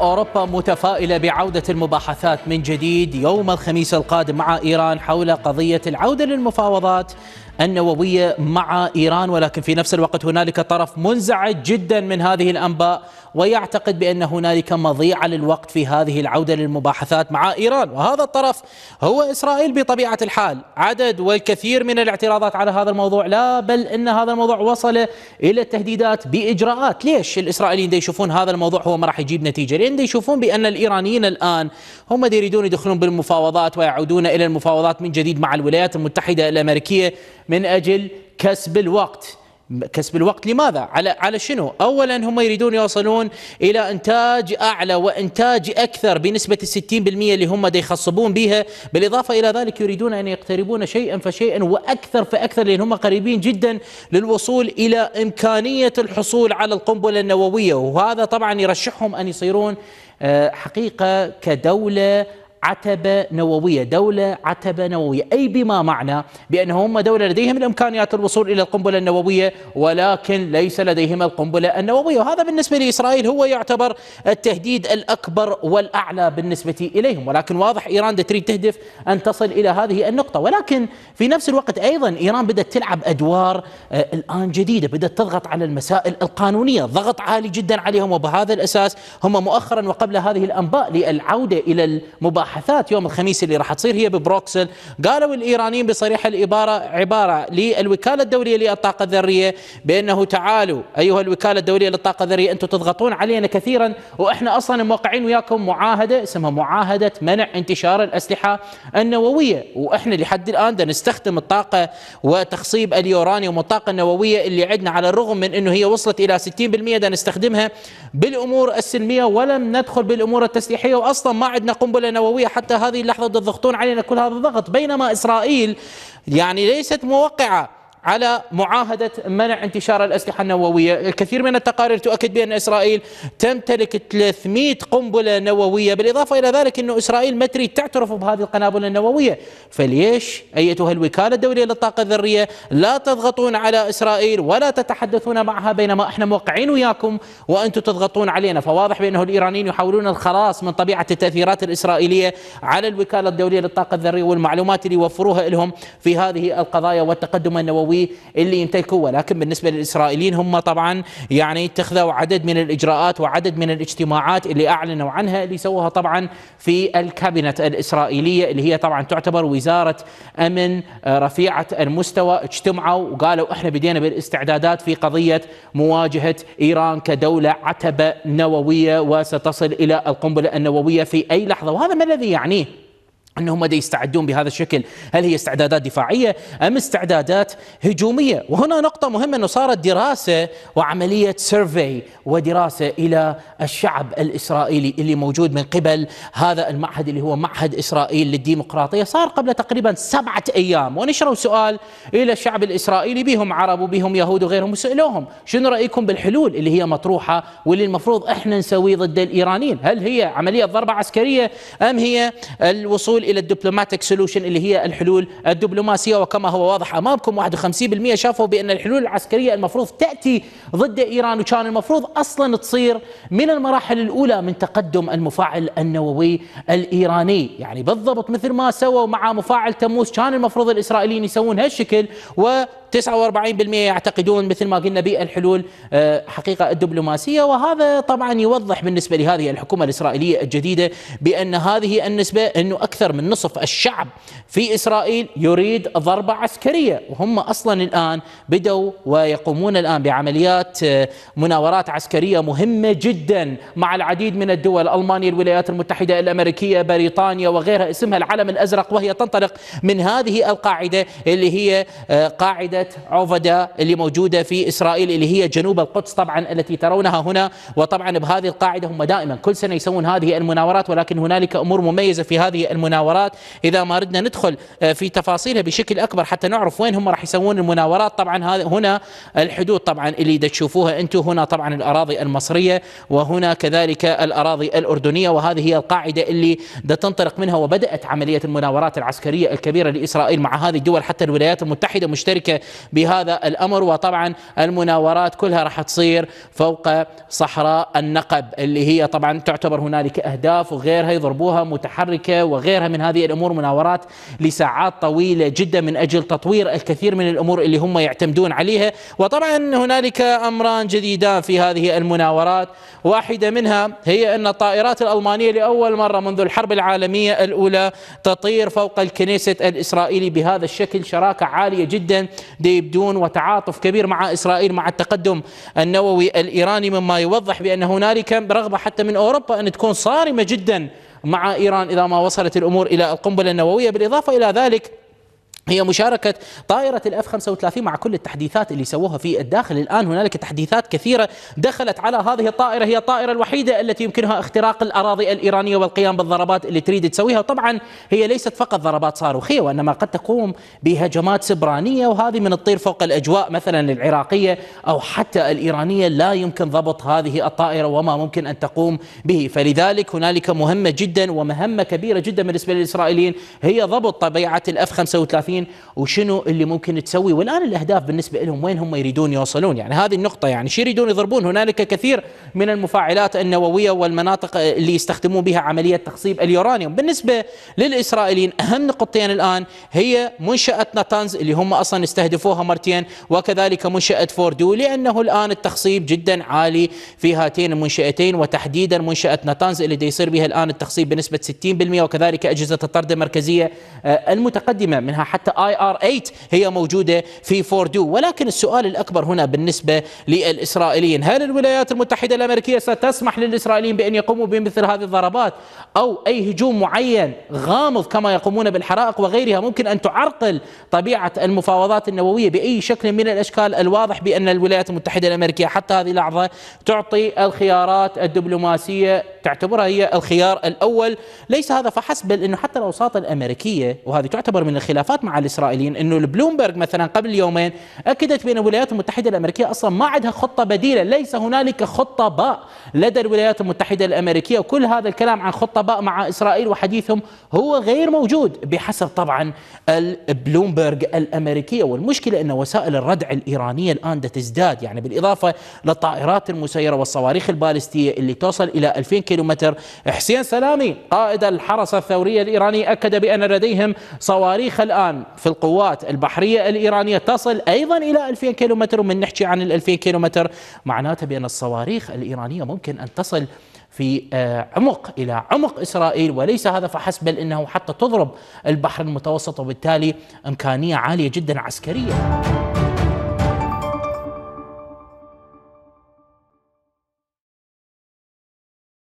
أوروبا متفائلة بعودة المباحثات من جديد يوم الخميس القادم مع إيران حول قضية العودة للمفاوضات النووية مع إيران ولكن في نفس الوقت هنالك طرف منزعج جدا من هذه الأنباء ويعتقد بأن هنالك مضيعة للوقت في هذه العودة للمباحثات مع إيران وهذا الطرف هو إسرائيل بطبيعة الحال عدد والكثير من الاعتراضات على هذا الموضوع لا بل أن هذا الموضوع وصل إلى التهديدات بإجراءات ليش الإسرائيليين يشوفون هذا الموضوع هو ما راح يجيب نتيجة لأن يشوفون بأن الإيرانيين الآن هم يريدون يدخلون بالمفاوضات ويعودون إلى المفاوضات من جديد مع الولايات المتحدة الأمريكية من أجل كسب الوقت كسب الوقت لماذا على على شنو اولا هم يريدون يوصلون الى انتاج اعلى وانتاج اكثر بنسبه ال 60% اللي هم دا يخصبون بها بالاضافه الى ذلك يريدون ان يقتربون شيئا فشيئا واكثر فاكثر لان هم قريبين جدا للوصول الى امكانيه الحصول على القنبله النوويه وهذا طبعا يرشحهم ان يصيرون آه، حقيقه كدوله عتبة نووية دولة عتبة نووية أي بما معنى بأن هم دولة لديهم الإمكانيات الوصول إلى القنبلة النووية ولكن ليس لديهم القنبلة النووية وهذا بالنسبة لإسرائيل هو يعتبر التهديد الأكبر والأعلى بالنسبة إليهم ولكن واضح إيران تريد تهدف أن تصل إلى هذه النقطة ولكن في نفس الوقت أيضا إيران بدأت تلعب أدوار آه، الآن جديدة بدأت تضغط على المسائل القانونية ضغط عالي جدا عليهم وبهذا الأساس هم مؤخرا وقبل هذه الأنباء للعودة إلى المباحثة المباحثات يوم الخميس اللي راح تصير هي ببروكسل قالوا الإيرانيين بصريح العبارة عبارة للوكالة الدولية للطاقة الذرية بأنه تعالوا أيها الوكالة الدولية للطاقة الذرية أنتم تضغطون علينا كثيرا وإحنا أصلا موقعين وياكم معاهدة اسمها معاهدة منع انتشار الأسلحة النووية وإحنا لحد الآن دا نستخدم الطاقة وتخصيب اليورانيوم والطاقة النووية اللي عندنا على الرغم من أنه هي وصلت إلى 60% دا نستخدمها بالأمور السلمية ولم ندخل بالأمور التسليحية وأصلا ما عندنا قنبلة نووية السعودية حتى هذه اللحظة تضغطون علينا كل هذا الضغط بينما إسرائيل يعني ليست موقعة على معاهدة منع انتشار الأسلحة النووية الكثير من التقارير تؤكد بأن إسرائيل تمتلك 300 قنبلة نووية بالإضافة إلى ذلك أن إسرائيل ما تريد تعترف بهذه القنابل النووية فليش أيتها الوكالة الدولية للطاقة الذرية لا تضغطون على إسرائيل ولا تتحدثون معها بينما إحنا موقعين وياكم وأنتم تضغطون علينا فواضح بأنه الإيرانيين يحاولون الخلاص من طبيعة التأثيرات الإسرائيلية على الوكالة الدولية للطاقة الذرية والمعلومات اللي يوفروها لهم في هذه القضايا والتقدم النووي النووي اللي يمتلكه ولكن بالنسبة للإسرائيليين هم طبعا يعني اتخذوا عدد من الإجراءات وعدد من الاجتماعات اللي أعلنوا عنها اللي سووها طبعا في الكابينة الإسرائيلية اللي هي طبعا تعتبر وزارة أمن آه، رفيعة المستوى اجتمعوا وقالوا احنا بدينا بالاستعدادات في قضية مواجهة إيران كدولة عتبة نووية وستصل إلى القنبلة النووية في أي لحظة وهذا ما الذي يعنيه انهم دا يستعدون بهذا الشكل هل هي استعدادات دفاعيه ام استعدادات هجوميه وهنا نقطه مهمه انه صارت دراسه وعمليه سيرفي ودراسه الى الشعب الاسرائيلي اللي موجود من قبل هذا المعهد اللي هو معهد اسرائيل للديمقراطيه صار قبل تقريبا سبعه ايام ونشروا سؤال الى الشعب الاسرائيلي بهم عرب وبهم يهود وغيرهم وسالوهم شنو رايكم بالحلول اللي هي مطروحه واللي المفروض احنا نسويه ضد الايرانيين هل هي عمليه ضربه عسكريه ام هي الوصول الى الدبلوماتيك سولوشن اللي هي الحلول الدبلوماسيه وكما هو واضح امامكم 51% شافوا بان الحلول العسكريه المفروض تاتي ضد ايران وكان المفروض اصلا تصير من المراحل الاولى من تقدم المفاعل النووي الايراني، يعني بالضبط مثل ما سووا مع مفاعل تموز كان المفروض الاسرائيليين يسوون هالشكل و 49% يعتقدون مثل ما قلنا بالحلول آه، حقيقه الدبلوماسيه وهذا طبعا يوضح بالنسبه لهذه الحكومه الاسرائيليه الجديده بان هذه النسبه انه اكثر أكثر من نصف الشعب في إسرائيل يريد ضربة عسكرية وهم أصلا الآن بدوا ويقومون الآن بعمليات آه، مناورات عسكرية مهمة جدا مع العديد من الدول ألمانيا الولايات المتحدة الأمريكية بريطانيا وغيرها اسمها العلم الأزرق وهي تنطلق من هذه القاعدة اللي هي آه، قاعدة عوفدا اللي موجودة في إسرائيل اللي هي جنوب القدس طبعا التي ترونها هنا وطبعا بهذه القاعدة هم دائما كل سنة يسوون هذه المناورات ولكن هنالك أمور مميزة في هذه المناورات المناورات إذا ما ردنا ندخل آه، في تفاصيلها بشكل أكبر حتى نعرف وين هم راح يسوون المناورات طبعا هذا هنا الحدود طبعا اللي تشوفوها أنتم هنا طبعا الأراضي المصرية وهنا كذلك الأراضي الأردنية وهذه هي القاعدة اللي تنطلق منها وبدأت عملية المناورات العسكرية الكبيرة لإسرائيل مع هذه الدول حتى الولايات المتحدة مشتركة بهذا الأمر وطبعا المناورات كلها راح تصير فوق صحراء النقب اللي هي طبعا تعتبر هنالك أهداف وغيرها يضربوها متحركة وغيرها من هذه الامور مناورات لساعات طويله جدا من اجل تطوير الكثير من الامور اللي هم يعتمدون عليها وطبعا هنالك امران جديدان في هذه المناورات واحده منها هي ان الطائرات الالمانيه لاول مره منذ الحرب العالميه الاولى تطير فوق الكنيسة الاسرائيلي بهذا الشكل شراكه عاليه جدا ديبدون وتعاطف كبير مع اسرائيل مع التقدم النووي الايراني مما يوضح بان هنالك رغبه حتى من اوروبا ان تكون صارمه جدا مع إيران إذا ما وصلت الأمور إلى القنبلة النووية بالإضافة إلى ذلك هي مشاركة طائرة الاف 35 مع كل التحديثات اللي سووها في الداخل الآن هنالك تحديثات كثيرة دخلت على هذه الطائرة هي الطائرة الوحيدة التي يمكنها اختراق الأراضي الإيرانية والقيام بالضربات اللي تريد تسويها طبعا هي ليست فقط ضربات صاروخية وإنما قد تقوم بهجمات سبرانية وهذه من الطير فوق الأجواء مثلا العراقية أو حتى الإيرانية لا يمكن ضبط هذه الطائرة وما ممكن أن تقوم به فلذلك هنالك مهمة جدا ومهمة كبيرة جدا بالنسبة للإسرائيليين هي ضبط طبيعة الاف 35 هدافين وشنو اللي ممكن تسوي والان الاهداف بالنسبه لهم وين هم يريدون يوصلون يعني هذه النقطه يعني شو يريدون يضربون هنالك كثير من المفاعلات النوويه والمناطق اللي يستخدمون بها عمليه تخصيب اليورانيوم بالنسبه للاسرائيليين اهم نقطتين الان هي منشاه ناتانز اللي هم اصلا استهدفوها مرتين وكذلك منشاه فوردو لانه الان التخصيب جدا عالي في هاتين المنشاتين وتحديدا منشاه ناتانز اللي يصير بها الان التخصيب بنسبه 60% وكذلك اجهزه الطرد المركزيه المتقدمه منها حتى حتى اي ار 8 هي موجوده في فوردو ولكن السؤال الاكبر هنا بالنسبه للاسرائيليين هل الولايات المتحده الامريكيه ستسمح للاسرائيليين بان يقوموا بمثل هذه الضربات او اي هجوم معين غامض كما يقومون بالحرائق وغيرها ممكن ان تعرقل طبيعه المفاوضات النوويه باي شكل من الاشكال الواضح بان الولايات المتحده الامريكيه حتى هذه اللحظه تعطي الخيارات الدبلوماسيه تعتبرها هي الخيار الأول ليس هذا فحسب بل أنه حتى الأوساط الأمريكية وهذه تعتبر من الخلافات مع الإسرائيليين أنه البلومبرج مثلا قبل يومين أكدت بأن الولايات المتحدة الأمريكية أصلا ما عندها خطة بديلة ليس هنالك خطة باء لدى الولايات المتحدة الأمريكية وكل هذا الكلام عن خطة باء مع إسرائيل وحديثهم هو غير موجود بحسب طبعا البلومبرج الأمريكية والمشكلة أن وسائل الردع الإيرانية الآن تزداد يعني بالإضافة للطائرات المسيرة والصواريخ البالستية اللي توصل إلى 2000 كيلومتر حسين سلامي قائد الحرس الثوري الإيراني أكد بأن لديهم صواريخ الآن في القوات البحرية الإيرانية تصل أيضا إلى 2000 كيلومتر ومن نحكي عن ال 2000 كيلومتر معناته بأن الصواريخ الإيرانية ممكن أن تصل في آه، عمق الى عمق اسرائيل وليس هذا فحسب بل انه حتى تضرب البحر المتوسط وبالتالي امكانيه عاليه جدا عسكريه.